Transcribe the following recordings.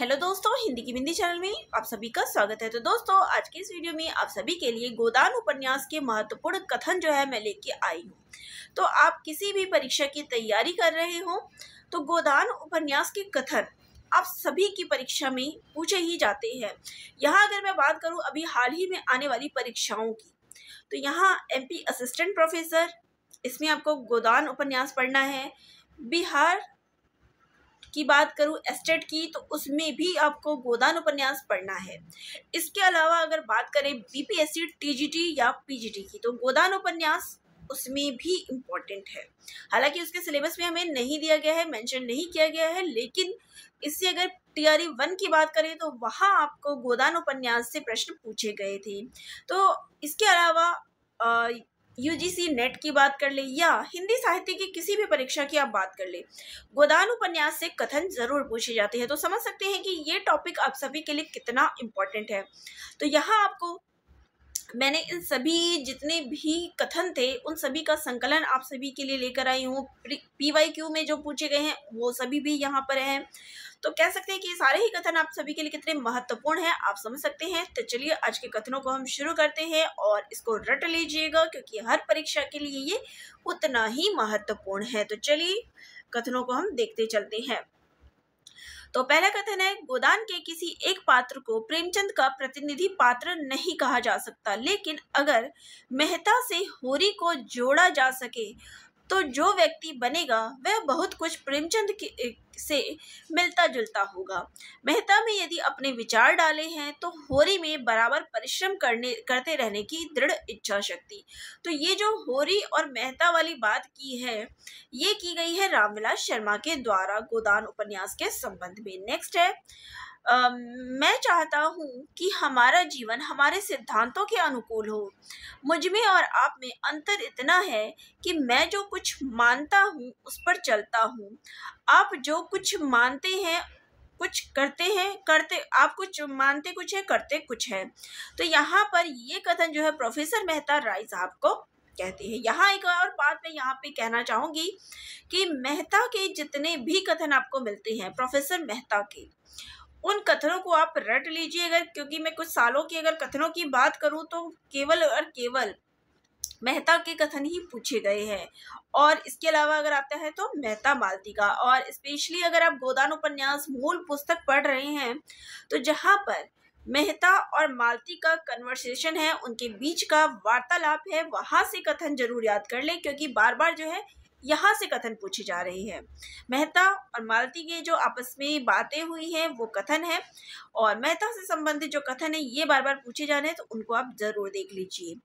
hello दोस्तों हिंदी की बिंदी channel में आप सभी का स्वागत है तो दोस्तों आज के इस वीडियो में आप सभी के लिए गोदान उपन्यास के महत्वपूर्ण कथन जो है मैं लेके आई हूँ तो आप किसी भी परीक्षा की तैयारी कर रहे हो तो गोदान उपन्यास के कथन आप सभी की परीक्षा में पूछे ही जाते हैं यहाँ अगर मैं बात करूँ अभी हाल ही में आने वाली परीक्षाओं की तो यहाँ एम असिस्टेंट प्रोफेसर इसमें आपको गोदान उपन्यास पढ़ना है बिहार की बात करूँ एस्टेट की तो उसमें भी आपको गोदान उपन्यास पढ़ना है इसके अलावा अगर बात करें बीपीएससी टीजीटी या पीजीटी की तो गोदान उपन्यास उसमें भी इम्पॉर्टेंट है हालांकि उसके सिलेबस में हमें नहीं दिया गया है मेंशन नहीं किया गया है लेकिन इससे अगर टीआरई e वन की बात करें तो वहाँ आपको गोदान उपन्यास से प्रश्न पूछे गए थे तो इसके अलावा यूजीसी नेट की बात कर ले या हिंदी साहित्य की किसी भी परीक्षा की आप बात कर ले गोदान उपन्यास से कथन जरूर पूछे जाते हैं तो समझ सकते हैं कि ये टॉपिक आप सभी के लिए कितना इम्पोर्टेंट है तो यहाँ आपको मैंने इन सभी जितने भी कथन थे उन सभी का संकलन आप सभी के लिए लेकर आई हूँ पी वाई क्यू में जो पूछे गए हैं वो सभी भी यहाँ पर हैं तो कह सकते हैं कि ये सारे ही कथन आप सभी के लिए कितने महत्वपूर्ण हैं आप समझ सकते हैं तो चलिए आज के कथनों को हम शुरू करते हैं और इसको रट लीजिएगा क्योंकि हर परीक्षा के लिए ये उतना ही महत्वपूर्ण है तो चलिए कथनों को हम देखते चलते हैं तो पहला कथन है गोदान के किसी एक पात्र को प्रेमचंद का प्रतिनिधि पात्र नहीं कहा जा सकता लेकिन अगर मेहता से होरी को जोड़ा जा सके तो जो व्यक्ति बनेगा वह बहुत कुछ प्रेमचंद से मिलता जुलता होगा मेहता में यदि अपने विचार डाले हैं तो होरी में बराबर परिश्रम करने करते रहने की दृढ़ इच्छा शक्ति तो ये जो होरी और मेहता वाली बात की है ये की गई है रामविलास शर्मा के द्वारा गोदान उपन्यास के संबंध में नेक्स्ट है मैं चाहता हूँ कि हमारा जीवन हमारे सिद्धांतों के अनुकूल हो मुझ में और आप में अंतर इतना है कि मैं जो कुछ मानता हूँ उस पर चलता हूँ आप जो कुछ मानते हैं कुछ करते हैं करते आप कुछ मानते कुछ है करते कुछ है तो यहाँ पर ये कथन जो है प्रोफेसर मेहता राय साहब को कहते हैं यहाँ एक और बात मैं यहाँ पे कहना चाहूँगी कि मेहता के जितने भी कथन आपको मिलते हैं प्रोफेसर मेहता के उन कथनों को आप रट लीजिए अगर क्योंकि मैं कुछ सालों की अगर कथनों की बात करूं तो केवल और केवल मेहता के कथन ही पूछे गए हैं और इसके अलावा अगर आता है तो मेहता मालती का और स्पेशली अगर आप गोदान उपन्यास मूल पुस्तक पढ़ रहे हैं तो जहाँ पर मेहता और मालती का कन्वर्सेशन है उनके बीच का वार्तालाप है वहाँ से कथन जरूर याद कर लें क्योंकि बार बार जो है यहाँ से कथन पूछी जा रही है मेहता और मालती के जो आपस में बातें हुई हैं वो कथन है और मेहता से संबंधित जो कथन है ये बार बार पूछे जा रहे हैं तो उनको आप ज़रूर देख लीजिए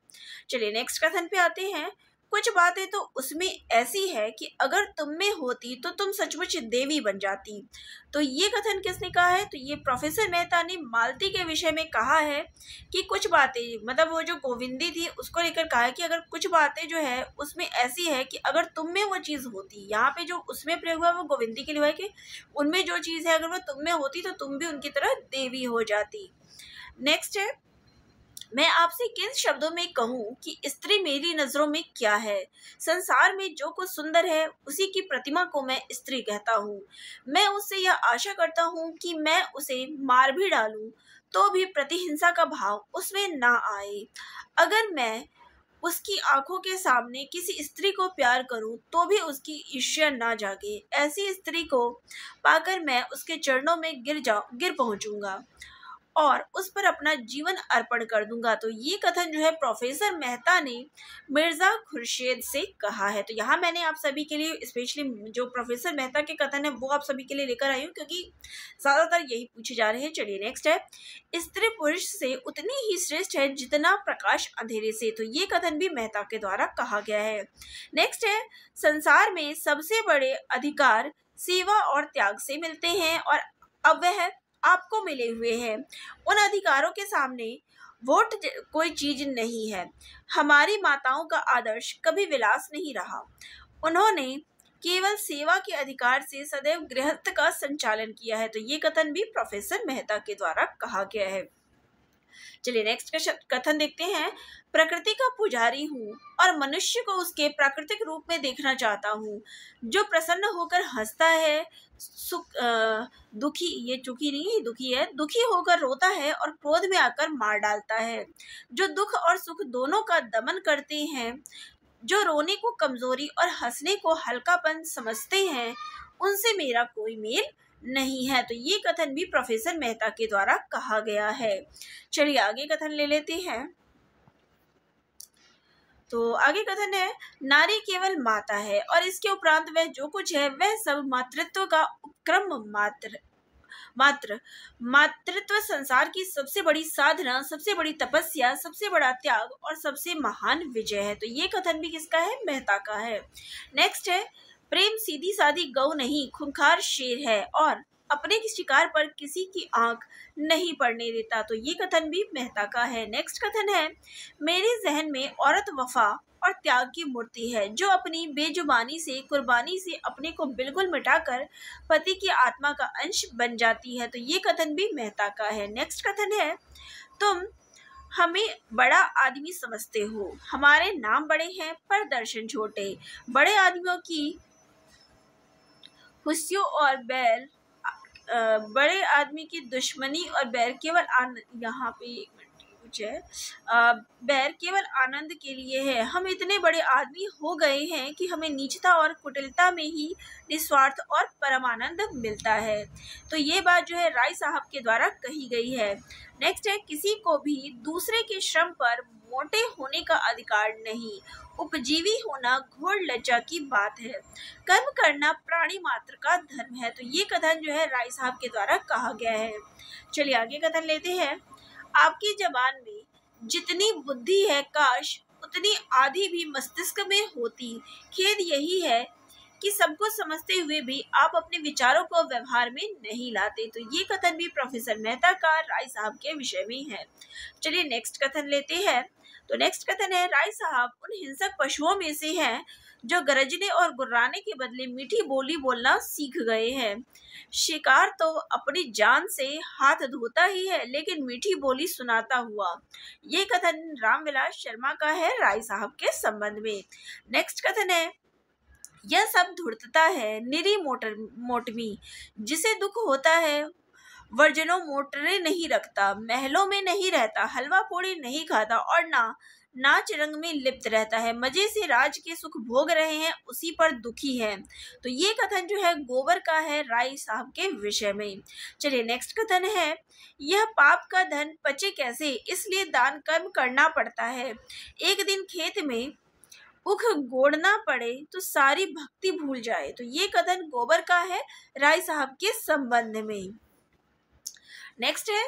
चलिए नेक्स्ट कथन पे आते हैं कुछ बातें तो उसमें ऐसी है कि अगर तुम में होती तो तुम सचमुच देवी बन जाती तो ये कथन किसने कहा है तो ये प्रोफेसर मेहता ने मालती के विषय में कहा है कि कुछ बातें मतलब वो जो गोविंदी थी उसको लेकर कहा है कि अगर कुछ बातें जो है उसमें ऐसी है कि अगर तुम में वो चीज़ होती यहाँ पे जो उसमें प्रयोग हुआ वो गोविंदी के लिए हुआ कि उनमें जो चीज़ है अगर वो तुम में होती तो तुम भी उनकी तरह देवी हो जाती नेक्स्ट है मैं आपसे किन शब्दों में कहूँ कि स्त्री मेरी नज़रों में क्या है संसार में जो कुछ सुंदर है उसी की प्रतिमा को मैं स्त्री कहता हूँ मैं उससे यह आशा करता हूँ कि मैं उसे मार भी डालू तो भी प्रतिहिंसा का भाव उसमें ना आए अगर मैं उसकी आंखों के सामने किसी स्त्री को प्यार करूं तो भी उसकी ईर्ष्या ना जागे ऐसी स्त्री को पाकर मैं उसके चरणों में गिर जाऊं गिर पहुंचूंगा और उस पर अपना जीवन अर्पण कर दूंगा तो ये कथन जो है प्रोफेसर मेहता ने मिर्ज़ा खुर्शेद से कहा है तो यहाँ मैंने आप सभी के लिए स्पेशली जो प्रोफेसर मेहता के कथन है वो आप सभी के लिए लेकर आई हूँ क्योंकि ज़्यादातर यही पूछे जा रहे हैं चलिए नेक्स्ट है स्त्री पुरुष से उतनी ही श्रेष्ठ है जितना प्रकाश अंधेरे से तो ये कथन भी मेहता के द्वारा कहा गया है नेक्स्ट है संसार में सबसे बड़े अधिकार सेवा और त्याग से मिलते हैं और अब वह आपको मिले हुए हैं उन अधिकारों के सामने वोट कोई चीज नहीं है हमारी माताओं का आदर्श कभी विलास नहीं रहा उन्होंने केवल सेवा के अधिकार से सदैव गृहस्थ का संचालन किया है तो ये कथन भी प्रोफेसर मेहता के द्वारा कहा गया है चलिए नेक्स्ट का कथन देखते हैं प्रकृति का पुजारी हूँ और मनुष्य को उसके प्राकृतिक रूप में देखना चाहता हूँ जो प्रसन्न होकर हंसता है सुख दुखी ये चुकी नहीं दुखी है दुखी होकर रोता है और क्रोध में आकर मार डालता है जो दुख और सुख दोनों का दमन करते हैं जो रोने को कमजोरी और हंसने को हल्कापन समझते हैं उनसे मेरा कोई मेल नहीं है तो ये कथन भी प्रोफेसर मेहता के द्वारा कहा गया है चलिए आगे कथन ले लेते हैं तो आगे कथन है नारी केवल माता है और इसके उपरांत वह जो कुछ है वह सब मातृत्व का उपक्रम मात्र मात्र मातृत्व संसार की सबसे बड़ी साधना सबसे बड़ी तपस्या सबसे बड़ा त्याग और सबसे महान विजय है तो ये कथन भी किसका है मेहता का है नेक्स्ट है प्रेम सीधी साधी गऊ नहीं खुंखार शेर है और अपने की शिकार पर किसी की आंख नहीं पड़ने देता तो ये कथन भी मेहता का है नेक्स्ट कथन है मेरे जहन में औरत वफा और त्याग की मूर्ति है जो अपनी बेजुबानी से कुर्बानी से अपने को बिल्कुल मिटाकर पति की आत्मा का अंश बन जाती है तो ये कथन भी मेहता का है नेक्स्ट कथन है तुम हमें बड़ा आदमी समझते हो हमारे नाम बड़े हैं पर दर्शन छोटे बड़े आदमियों की खुशियों और बैर बड़े आदमी की दुश्मनी और बैर केवल आनंद यहाँ पे एक मिनट कुछ है बैर केवल आनंद के लिए है हम इतने बड़े आदमी हो गए हैं कि हमें नीचता और कुटिलता में ही निस्वार्थ और परमानंद मिलता है तो ये बात जो है राय साहब के द्वारा कही गई है नेक्स्ट है किसी को भी दूसरे के श्रम पर मोटे होने का अधिकार नहीं उपजीवी होना घोर लज्जा की बात है कर्म करना प्राणी मात्र का धर्म है तो ये कथन जो है राय साहब के द्वारा कहा गया है चलिए आगे कथन लेते हैं आपकी जबान में जितनी बुद्धि है काश उतनी आधी भी मस्तिष्क में होती खेद यही है कि सबको समझते हुए भी आप अपने विचारों को व्यवहार में नहीं लाते तो ये कथन भी प्रोफेसर मेहता का राय साहब के विषय में है चलिए नेक्स्ट कथन लेते हैं तो नेक्स्ट कथन है राय साहब उन हिंसक पशुओं में से हैं जो गरजने और गुर्राने के बदले मीठी बोली बोलना सीख गए हैं शिकार तो अपनी जान से हाथ धोता ही है लेकिन मीठी बोली सुनाता हुआ ये कथन रामविलास शर्मा का है राय साहब के संबंध में नेक्स्ट कथन है यह सब धूर्तता है निरी मोटर मोटमी जिसे दुख होता है वर्जनों मोटरें नहीं रखता महलों में नहीं रहता हलवा पूड़ी नहीं खाता और ना नाच रंग में लिप्त रहता है मजे से राज के सुख भोग रहे हैं उसी पर दुखी है तो ये कथन जो है गोबर का है राय साहब के विषय में चलिए नेक्स्ट कथन है यह पाप का धन पचे कैसे इसलिए दान कर्म करना पड़ता है एक दिन खेत में उख गोड़ना पड़े तो सारी भक्ति भूल जाए तो ये कथन गोबर का है राय साहब के संबंध में नेक्स्ट है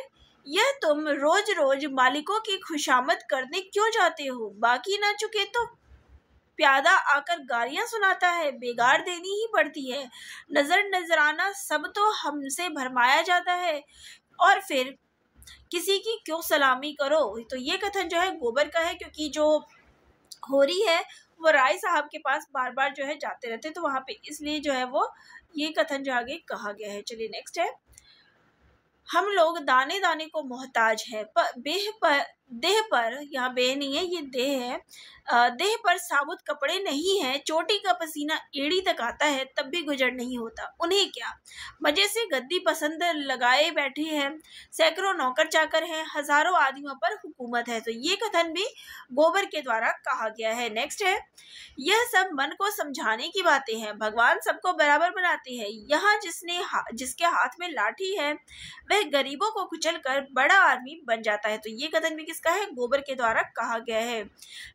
यह तुम रोज रोज मालिकों की खुशामद करने क्यों जाते हो बाकी ना चुके तो प्यादा आकर गालियां सुनाता है बेगार देनी ही पड़ती है नजर नजराना सब तो हमसे भरमाया जाता है और फिर किसी की क्यों सलामी करो तो ये कथन जो है गोबर का है क्योंकि जो हो रही है वो राय साहब के पास बार बार जो है जाते रहते तो वहाँ पे इसलिए जो है वो ये कथन जो आगे कहा गया है चलिए नेक्स्ट है हम लोग दाने दाने को मोहताज हैं बेह पर देह पर यहाँ बे नहीं है ये देह है देह पर साबुत कपड़े नहीं है चोटी का पसीना एड़ी तक आता है तब भी गुजर नहीं होता उन्हें क्या मजे से गद्दी पसंद लगाए बैठे हैं सैकड़ों नौकर चाकर हैं हजारों आदमियों पर हुकूमत है तो ये कथन भी गोबर के द्वारा कहा गया है नेक्स्ट है यह सब मन को समझाने की बातें हैं भगवान सबको बराबर बनाते हैं यहाँ जिसने हा, जिसके हाथ में लाठी है वह गरीबों को कुचल कर बड़ा आदमी बन जाता है तो ये कथन भी किसका है गोबर के द्वारा कहा गया है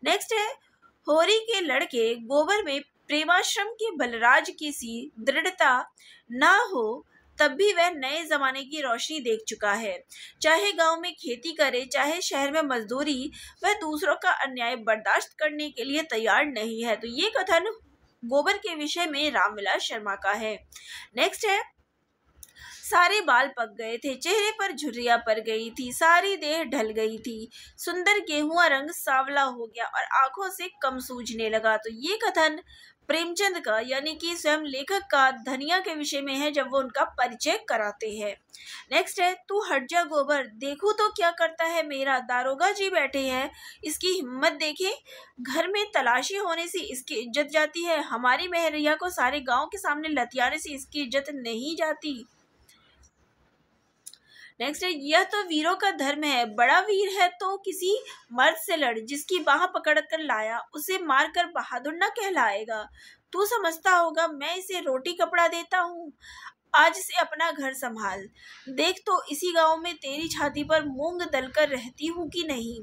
नेक्स्ट है होरी के लड़के गोबर में प्रेमाश्रम के बलराज की सी दृढ़ता ना हो तब भी वह नए जमाने की रोशनी देख चुका है चाहे गांव में खेती करे चाहे शहर में मजदूरी वह दूसरों का अन्याय बर्दाश्त करने के लिए तैयार नहीं है तो ये कथन गोबर के विषय में रामविलास शर्मा का है नेक्स्ट है सारे बाल पक गए थे चेहरे पर झुर्रिया पड़ गई थी सारी देह ढल गई थी सुंदर गेहुआ रंग सावला हो गया और आंखों से कम सूझने लगा तो ये कथन प्रेमचंद का यानी कि स्वयं लेखक का धनिया के विषय में है जब वो उनका परिचय कराते हैं नेक्स्ट है तू हट जा गोबर देखो तो क्या करता है मेरा दारोगा जी बैठे हैं इसकी हिम्मत देखें घर में तलाशी होने से इसकी इज्जत जाती है हमारी महरिया को सारे गांव के सामने लतियाने से इसकी इज्जत नहीं जाती नेक्स्ट है यह तो वीरों का धर्म है बड़ा वीर है तो किसी मर्द से लड़ जिसकी बाह पकड़ कर लाया उसे मार कर बहादुर न कहलाएगा तू समझता होगा मैं इसे रोटी कपड़ा देता हूँ आज से अपना घर संभाल देख तो इसी गांव में तेरी छाती पर मूंग दल कर रहती हूँ कि नहीं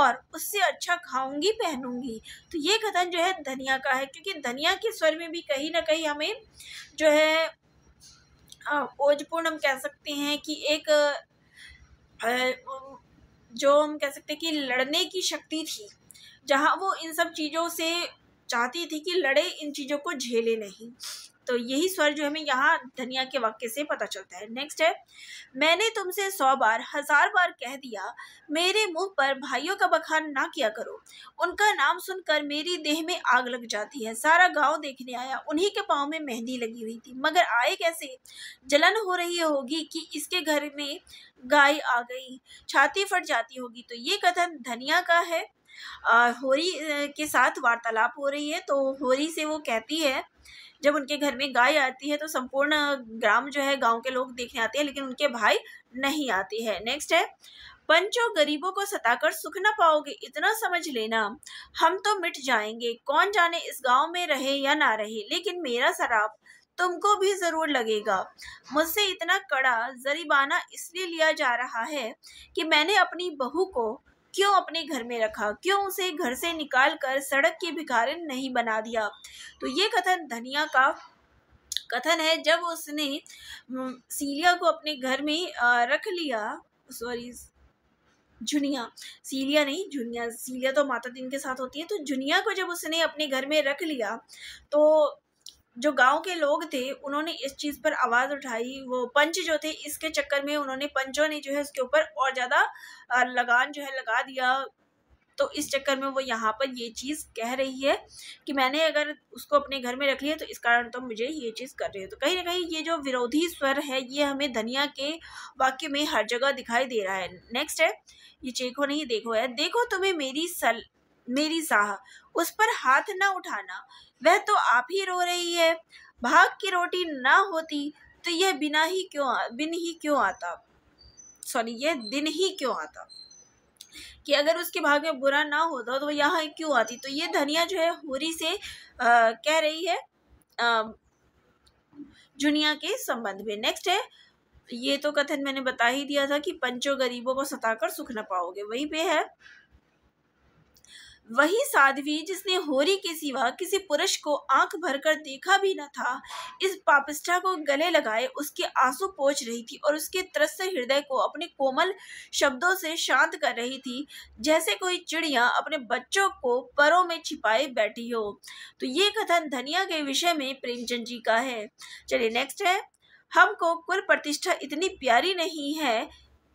और उससे अच्छा खाऊंगी पहनूंगी तो ये कथन जो है धनिया का है क्योंकि धनिया के स्वर में भी कहीं ना कहीं हमें जो है ओजपूर्ण हम कह सकते हैं कि एक जो हम कह सकते हैं कि लड़ने की शक्ति थी जहाँ वो इन सब चीज़ों से चाहती थी कि लड़े इन चीज़ों को झेले नहीं तो यही स्वर जो हमें यहाँ धनिया के वाक्य से पता चलता है नेक्स्ट है मैंने तुमसे सौ बार हजार बार कह दिया मेरे मुंह पर भाइयों का बखान ना किया करो उनका नाम सुनकर मेरी देह में आग लग जाती है सारा गांव देखने आया उन्हीं के पाँव में मेहंदी लगी हुई थी मगर आए कैसे जलन हो रही होगी कि इसके घर में गाय आ गई छाती फट जाती होगी तो ये कथन धनिया का है होरी के साथ वार्तालाप हो रही है तो होरी से वो कहती है जब उनके घर में गाय आती है तो संपूर्ण ग्राम जो है गांव के लोग देखने आते हैं लेकिन उनके भाई नहीं आते हैं नेक्स्ट है पंचों गरीबों को सताकर सुख न पाओगे इतना समझ लेना हम तो मिट जाएंगे कौन जाने इस गांव में रहे या ना रहे लेकिन मेरा शराब तुमको भी ज़रूर लगेगा मुझसे इतना कड़ा जरीबाना इसलिए लिया जा रहा है कि मैंने अपनी बहू को क्यों अपने घर में रखा क्यों उसे घर से निकाल कर सड़क के भिखारिन नहीं बना दिया तो ये कथन धनिया का कथन है जब उसने सीलिया को अपने घर में रख लिया सॉरी जुनिया सीलिया नहीं जुनिया सीलिया तो माता दिन के साथ होती है तो जुनिया को जब उसने अपने घर में रख लिया तो जो गांव के लोग थे उन्होंने इस चीज़ पर आवाज़ उठाई वो पंच जो थे इसके चक्कर में उन्होंने पंचों ने जो है उसके ऊपर और ज़्यादा लगान जो है लगा दिया तो इस चक्कर में वो यहाँ पर ये चीज़ कह रही है कि मैंने अगर उसको अपने घर में रख लिया तो इस कारण तो मुझे ये चीज़ कर रही है तो कहीं ना कहीं ये जो विरोधी स्वर है ये हमें धनिया के वाक्य में हर जगह दिखाई दे रहा है नेक्स्ट है ये चेखो नहीं देखो है देखो तुम्हें मेरी सल मेरी साह उस पर हाथ ना उठाना वह तो आप ही रो रही है भाग की रोटी ना होती तो यह बिना ही क्यों बिन ही क्यों आता सॉरी यह दिन ही क्यों आता कि अगर उसके भाग में बुरा ना होता तो यहाँ क्यों आती तो ये धनिया जो है होरी से आ, कह रही है जुनिया के संबंध में नेक्स्ट है ये तो कथन मैंने बता ही दिया था कि पंचों गरीबों को सताकर सुख न पाओगे वही पे है वही साध्वी जिसने होरी के सिवा किसी पुरुष को आंख भरकर देखा भी न था इस पापिष्ठा को गले लगाए उसके आंसू पोच रही थी और उसके त्रस्त हृदय को अपने कोमल शब्दों से शांत कर रही थी जैसे कोई चिड़िया अपने बच्चों को परों में छिपाए बैठी हो तो ये कथन धनिया के विषय में प्रेमचंद जी का है चलिए नेक्स्ट है हमको कुल प्रतिष्ठा इतनी प्यारी नहीं है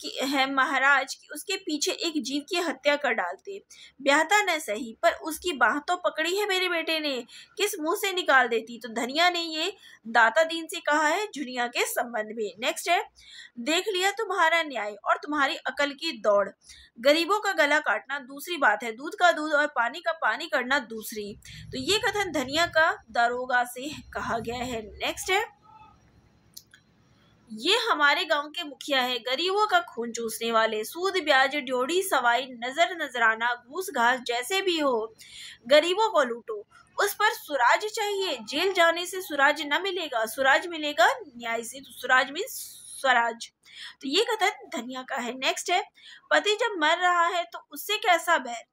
की है महाराज कि उसके पीछे एक जीव की हत्या कर डालते ब्याहता न सही पर उसकी बाह तो पकड़ी है मेरे बेटे ने किस मुंह से निकाल देती तो धनिया ने ये दाता दीन से कहा है जुनिया के संबंध में नेक्स्ट है देख लिया तुम्हारा न्याय और तुम्हारी अकल की दौड़ गरीबों का गला काटना दूसरी बात है दूध का दूध और पानी का पानी करना दूसरी तो ये कथन धनिया का दारोगा से कहा गया है नेक्स्ट है ये हमारे गांव के मुखिया है गरीबों का खून चूसने वाले सूद ब्याज ड्योड़ी सवाई नजर नजराना घूस घास जैसे भी हो गरीबों को लूटो उस पर सुराज चाहिए जेल जाने से सुराज न मिलेगा सुराज मिलेगा न्याय से तो सुराज मीन स्वराज तो ये कथन धनिया का है नेक्स्ट है पति जब मर रहा है तो उससे कैसा बैर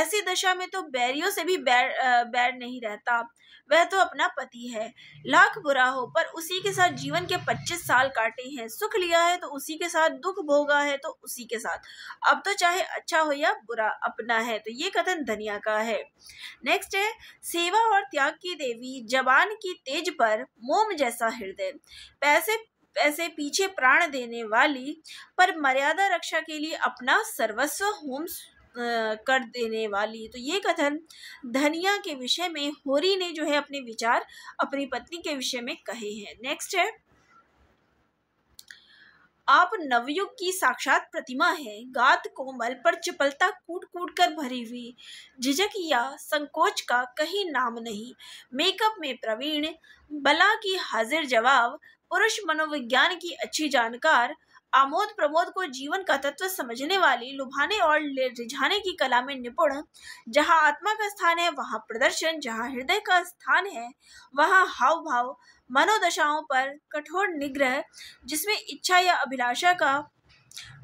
ऐसी दशा में तो बैरियों से भी बैर बैर नहीं रहता वह तो अपना पति है लाख बुरा हो पर उसी के साथ जीवन के पच्चीस साल काटे हैं सुख लिया है तो उसी के साथ दुख भोगा है तो उसी के साथ अब तो चाहे अच्छा हो या बुरा अपना है तो ये कथन धनिया का है नेक्स्ट है सेवा और त्याग की देवी जवान की तेज पर मोम जैसा हृदय पैसे ऐसे पीछे प्राण देने वाली पर मर्यादा रक्षा के लिए अपना सर्वस्व होम कर देने वाली तो ये कथन धनिया के विषय में होरी ने जो है अपने विचार अपनी पत्नी के विषय में कहे हैं नेक्स्ट है आप नवयुग की साक्षात प्रतिमा है गात कोमल पर चपलता कूट कूट कर भरी हुई झिझक या संकोच का कहीं नाम नहीं मेकअप में प्रवीण बला की हाजिर जवाब पुरुष मनोविज्ञान की अच्छी जानकार आमोद प्रमोद को जीवन का तत्व समझने वाली लुभाने और रिझाने की कला में निपुण जहाँ आत्मा का स्थान है वहाँ प्रदर्शन जहाँ हृदय का स्थान है वहाँ हाव भाव मनोदशाओं पर कठोर निग्रह जिसमें इच्छा या अभिलाषा का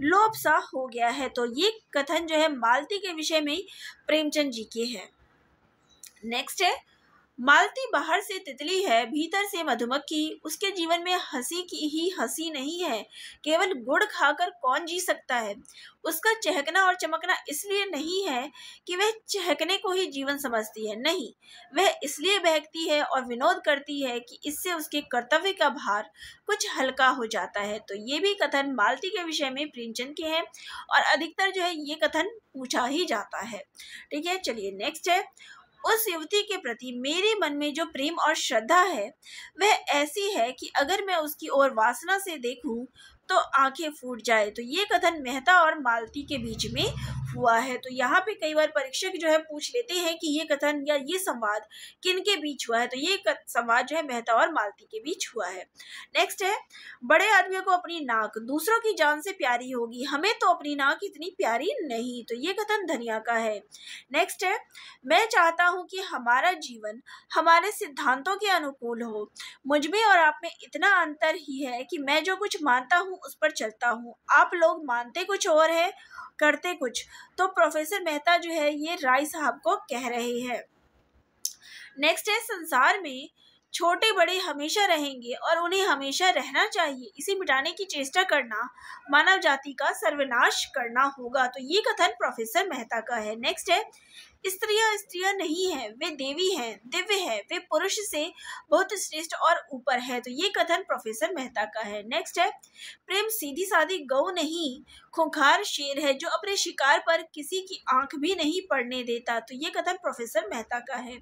लोप सा हो गया है तो ये कथन जो है मालती के विषय में प्रेमचंद जी की है नेक्स्ट है मालती बाहर से तितली है भीतर से मधुमक्खी उसके जीवन में हंसी की ही हंसी नहीं है केवल गुड़ खाकर कौन जी सकता है उसका चहकना और चमकना इसलिए नहीं है कि वह चहकने को ही जीवन समझती है नहीं वह इसलिए बहकती है और विनोद करती है कि इससे उसके कर्तव्य का भार कुछ हल्का हो जाता है तो ये भी कथन मालती के विषय में प्रेमचंद के हैं और अधिकतर जो है ये कथन पूछा ही जाता है ठीक है चलिए नेक्स्ट है उस युवती के प्रति मेरे मन में जो प्रेम और श्रद्धा है वह ऐसी है कि अगर मैं उसकी ओर वासना से देखूं तो आंखें फूट जाए तो ये कथन मेहता और मालती के बीच में हुआ है तो यहाँ पे कई बार परीक्षक जो है पूछ लेते हैं कि ये कथन या ये संवाद किन के बीच हुआ है तो ये संवाद जो है मेहता और मालती के बीच हुआ है नेक्स्ट है बड़े आदमियों को अपनी नाक दूसरों की जान से प्यारी होगी हमें तो अपनी नाक इतनी प्यारी नहीं तो ये कथन धनिया का है नेक्स्ट है मैं चाहता हूँ कि हमारा जीवन हमारे सिद्धांतों के अनुकूल हो मुझमें और आप में इतना अंतर ही है कि मैं जो कुछ मानता हूँ हूँ उस पर चलता हूँ आप लोग मानते कुछ और है करते कुछ तो प्रोफेसर मेहता जो है ये राय साहब को कह रहे हैं नेक्स्ट है संसार में छोटे बड़े हमेशा रहेंगे और उन्हें हमेशा रहना चाहिए इसे मिटाने की चेष्टा करना मानव जाति का सर्वनाश करना होगा तो ये कथन प्रोफेसर मेहता का है नेक्स्ट है स्त्रियां स्त्रियां नहीं है वे देवी हैं दिव्य है वे पुरुष से बहुत श्रेष्ठ और ऊपर है तो ये कथन प्रोफेसर मेहता का है नेक्स्ट है प्रेम सीधी साधी गौ नहीं खुखार शेर है जो अपने शिकार पर किसी की आंख भी नहीं पड़ने देता तो ये कथन प्रोफेसर मेहता का है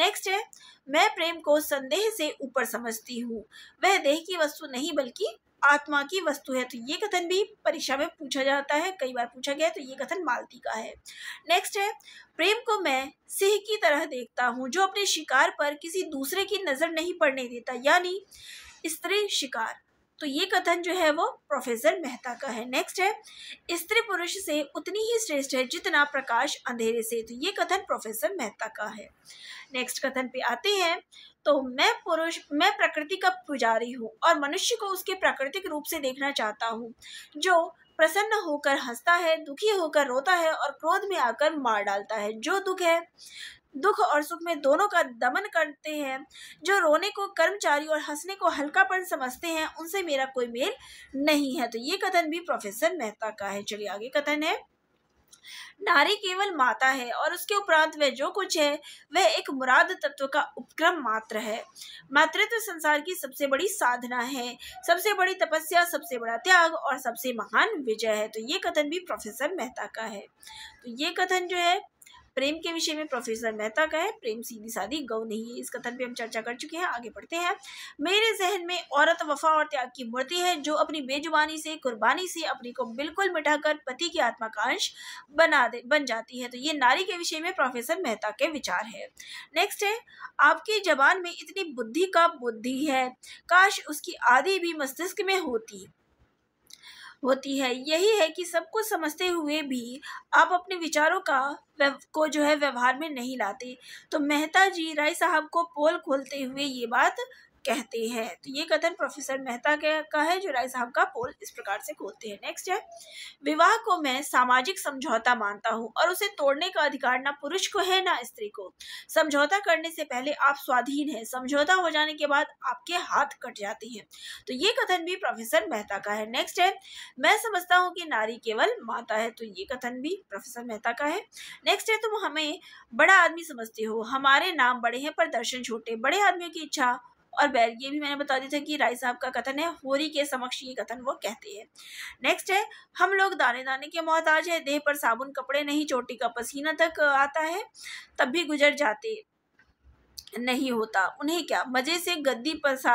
नेक्स्ट है मैं प्रेम को संदेह से ऊपर समझती हूँ वह देह की वस्तु नहीं बल्कि आत्मा की वस्तु है तो ये कथन भी परीक्षा में पूछा जाता है कई बार पूछा गया तो ये कथन मालती का है नेक्स्ट है प्रेम को मैं सिंह की तरह देखता हूँ जो अपने शिकार पर किसी दूसरे की नज़र नहीं पड़ने देता यानी स्त्री शिकार तो ये कथन जो है वो प्रोफेसर मेहता का है नेक्स्ट है स्त्री पुरुष से उतनी ही श्रेष्ठ है जितना प्रकाश अंधेरे से तो ये कथन प्रोफेसर मेहता का है नेक्स्ट कथन पे आते हैं तो मैं पुरुष मैं प्रकृति का पुजारी हूँ और मनुष्य को उसके प्राकृतिक रूप से देखना चाहता हूँ जो प्रसन्न होकर हंसता है दुखी होकर रोता है और क्रोध में आकर मार डालता है जो दुख है दुख और सुख में दोनों का दमन करते हैं जो रोने को कर्मचारी और हंसने को हल्कापन समझते हैं उनसे मेरा कोई मेल नहीं है तो ये कथन भी प्रोफेसर मेहता का है चलिए आगे कथन है नारी केवल माता है और उसके उपरांत वह जो कुछ है वह एक मुराद तत्व का उपक्रम मात्र है मातृत्व संसार की सबसे बड़ी साधना है सबसे बड़ी तपस्या सबसे बड़ा त्याग और सबसे महान विजय है तो ये कथन भी प्रोफेसर मेहता का है तो ये कथन जो है प्रेम के विषय में प्रोफेसर मेहता का है प्रेम सीधी सादी गौ नहीं है इस कथन पे हम चर्चा कर चुके हैं आगे पढ़ते हैं मेरे जहन में औरत वफा और त्याग की मूर्ति है जो अपनी बेजुबानी से कुर्बानी से अपनी को बिल्कुल मिटाकर पति की आत्मा का अंश बना दे बन जाती है तो ये नारी के विषय में प्रोफेसर मेहता के विचार है नेक्स्ट है आपकी जबान में इतनी बुद्धि का बुद्धि है काश उसकी आदि भी मस्तिष्क में होती होती है यही है कि सब कुछ समझते हुए भी आप अपने विचारों का को जो है व्यवहार में नहीं लाते तो मेहता जी राय साहब को पोल खोलते हुए ये बात कहते हैं तो ये कथन प्रोफेसर मेहता का है जो राय साहब का पोल इस प्रकार से खोलते हैं नेक्स्ट है विवाह को मैं सामाजिक समझौता मानता हूँ और उसे तोड़ने का अधिकार ना पुरुष को है ना स्त्री को समझौता करने से पहले आप स्वाधीन हैं समझौता हो जाने के बाद आपके हाथ कट जाते हैं तो ये कथन भी प्रोफेसर मेहता का है नेक्स्ट है मैं समझता हूँ कि नारी केवल माता है तो ये कथन भी प्रोफेसर मेहता का है नेक्स्ट है तुम हमें बड़ा आदमी समझते हो हमारे नाम बड़े हैं पर दर्शन छोटे बड़े आदमियों की इच्छा और बैर ये भी मैंने बता दिया था कि राय साहब का कथन है होरी के समक्ष ये कथन वो कहते हैं नेक्स्ट है हम लोग दाने दाने के मोहताज है देह पर साबुन कपड़े नहीं चोटी का पसीना तक आता है तब भी गुजर जाते नहीं होता उन्हें क्या मज़े से गद्दी पसा,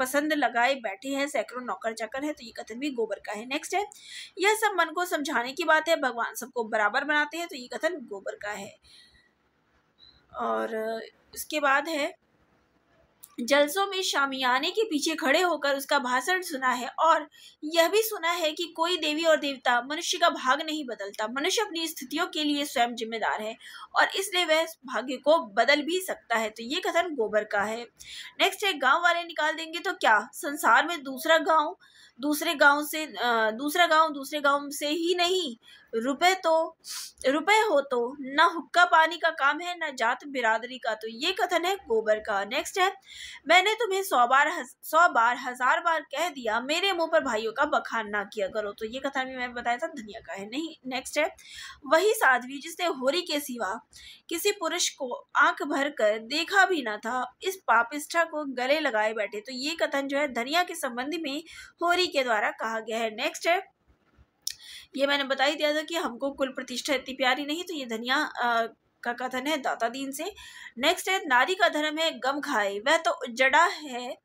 पसंद लगाए बैठे हैं सैकड़ों नौकर चाकर है तो ये कथन भी गोबर का है नेक्स्ट है यह सब मन को समझाने की बात है भगवान सबको बराबर बनाते हैं तो ये कथन गोबर का है और उसके बाद है जलसों में शामियाने के पीछे खड़े होकर उसका भाषण सुना है और यह भी सुना है कि कोई देवी और देवता मनुष्य का भाग नहीं बदलता मनुष्य अपनी स्थितियों के लिए स्वयं जिम्मेदार है और इसलिए वह भाग्य को बदल भी सकता है तो ये कथन गोबर का है नेक्स्ट है गाँव वाले निकाल देंगे तो क्या संसार में दूसरा गाँव दूसरे गाँव से दूसरा गाँव दूसरे गाँव से ही नहीं रुपए तो रुपए हो तो ना हुक्का पानी का काम है ना जात बिरादरी का तो ये कथन है गोबर का नेक्स्ट है मैंने तुम्हें सौ बार सौ बार हजार बार कह दिया मेरे मुंह पर भाइयों का बखान ना किया करो तो ये कथन भी मैंने बताया था दुनिया का है नहीं नेक्स्ट है वही साध्वी जिसने होरी के सिवा किसी पुरुष को आंख भर कर देखा भी ना था इस पापिष्ठा को गले लगाए बैठे तो ये कथन जो है धनिया के संबंध में होरी के द्वारा कहा गया है नेक्स्ट है ये मैंने बता ही दिया था कि हमको कुल प्रतिष्ठा इतनी प्यारी नहीं तो ये धनिया का कथन है दाता दीन से नेक्स्ट है नारी का धर्म है गम खाए वह तो उजड़ा है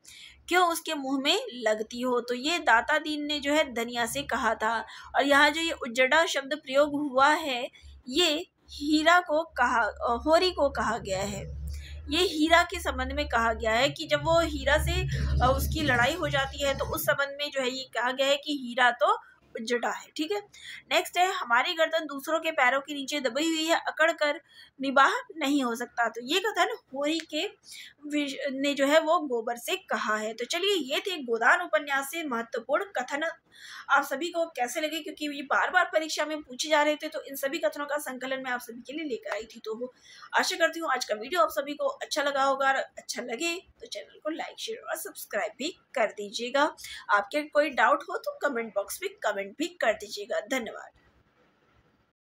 क्यों उसके मुंह में लगती हो तो ये दाता दीन ने जो है धनिया से कहा था और यहाँ जो ये उजड़ा शब्द प्रयोग हुआ है ये हीरा को कहा होरी को कहा गया है ये हीरा के संबंध में कहा गया है कि जब वो हीरा से उसकी लड़ाई हो जाती है तो उस संबंध में जो है ये कहा गया है कि हीरा तो जटा है ठीक है नेक्स्ट है हमारी गर्दन दूसरों के पैरों के नीचे दबी हुई है अकड़ कर निबाह नहीं हो सकता तो ये कथन होरी के ने जो है वो गोबर से कहा है तो चलिए ये थे गोदान उपन्यास से महत्वपूर्ण कथन आप सभी को कैसे लगे क्योंकि ये बार बार परीक्षा में पूछे जा रहे थे तो इन सभी कथनों का संकलन मैं आप सभी के लिए लेकर आई थी तो आशा करती हूँ आज का वीडियो आप सभी को अच्छा लगा होगा और अच्छा लगे तो चैनल को लाइक शेयर और सब्सक्राइब भी कर दीजिएगा आपके कोई डाउट हो तो कमेंट बॉक्स में कमेंट कमेंट भी कर दीजिएगा धन्यवाद